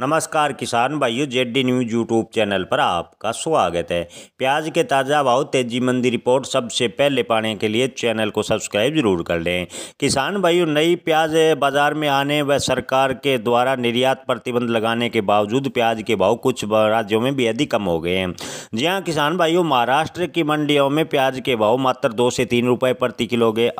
नमस्कार किसान भाइयों JD D news YouTube channel पर आपका स्वागत है प्याज के ताज़ा भाव तेजी मंदी रिपोर्ट सबसे पहले पाने के लिए चैनल को सब्सक्राइब जरूर कर लें किसान भाइयों नई प्याज बाजार में आने व सरकार के द्वारा निर्यात प्रतिबंध लगाने के बावजूद प्याज के भाव कुछ राज्यों में बेहद ही कम हो गए हैं जी हाँ किसान भाइयों महाराष्ट्र की मंडियों में प्याज के भाव मात्र दो से तीन रुपये प्रति किलो के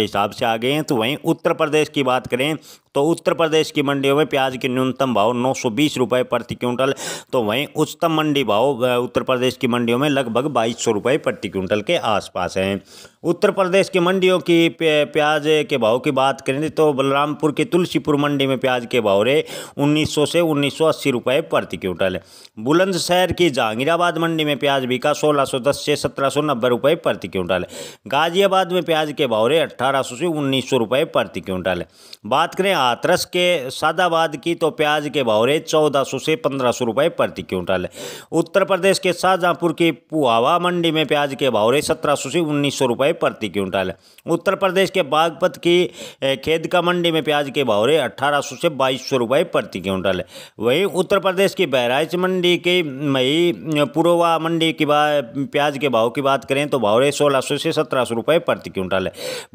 हिसाब से आ गए हैं तो वहीं उत्तर प्रदेश की बात करें तो उत्तर प्रदेश की मंडियों में प्याज के न्यूनतम भाव नौ सौ बीस रुपये प्रति क्विंटल तो वहीं उच्चतम मंडी भाव उत्तर प्रदेश की मंडियों में लगभग बाईस सौ रुपये प्रति क्विंटल के आसपास हैं उत्तर प्रदेश की मंडियों की प्याज के भाव की बात करें तो बलरामपुर की तुलसीपुर मंडी में प्याज के भाव रहे 1900 से 1980 रुपए प्रति क्विंटल बुलंदशहर की जहांगीराबाद मंडी में प्याज बिका 1610 से 1790 रुपए प्रति क्विंटल गाजियाबाद में प्याज के भाव रहे 1800 से 1900 रुपए प्रति क्विंटल बात करें हाथरस के सादाबाद की तो प्याज के भाव रहे चौदह सौ से पंद्रह सौ रुपये प्रति क्विंटल उत्तर प्रदेश के शाहजहाँपुर की पुहावा मंडी में प्याज के भाव रहे सत्रह सौ से उन्नीस सौ रुपये प्रति क्विंटल उत्तर प्रदेश के बागपत की खेद का मंडी में प्याज के भाव रहे अट्ठारह सौ से बाईस सौ रुपये प्रति क्विंटल वहीं उत्तर प्रदेश की बहराइच मंडी की मई पुरोवा मंडी की प्याज के भाव की बात करें तो भाव रहे सोलह सौ से सत्रह सौ रुपये प्रति क्विंटल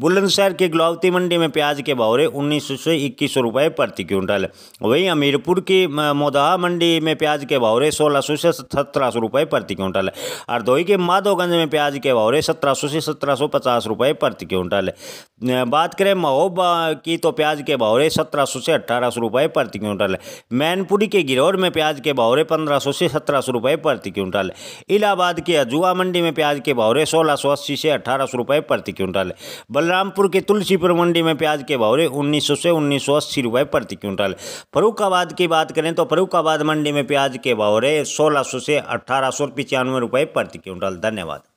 बुलंदशहर की गुलावती मंडी में प्याज के भाव रहे उन्नीस सौ से इक्कीस सौ रुपये प्रति क्विंटल वहीं हमीरपुर की मोदहा मंडी में प्याज के भावरे सोलह सौ से सत्रह सौ रुपये प्रति क्विंटल हरदोई के माधोगंज में प्याज के भावरे सत्रह सौ से सत्रह सौ पचास रुपये प्रति क्विंटल बात करें महोबा की तो प्याज के भावरे सत्रह सौ से अट्ठारह सौ रुपये प्रति क्विंटल मैनपुरी के गिरौर में प्याज के भावरे पंद्रह सौ से सत्रह सौ रुपये प्रति क्विंटल इलाहाबाद के अजुआ मंडी में प्याज के भावरे सोलह सौ अस्सी से अठारह सौ रुपये प्रति क्विंटल बलरामपुर के तुलसीपुर मंडी में प्याज के भावरे उन्नीस सौ से उन्नीस सौ अस्सी रुपये प्रति क्विंटल फरुखाबाद की बात करें तो फरुखाबाद मंडी में प्याज के भाव रहे सोलह सौ से अठारह सौ पचानवे रुपये प्रति क्विंटल धन्यवाद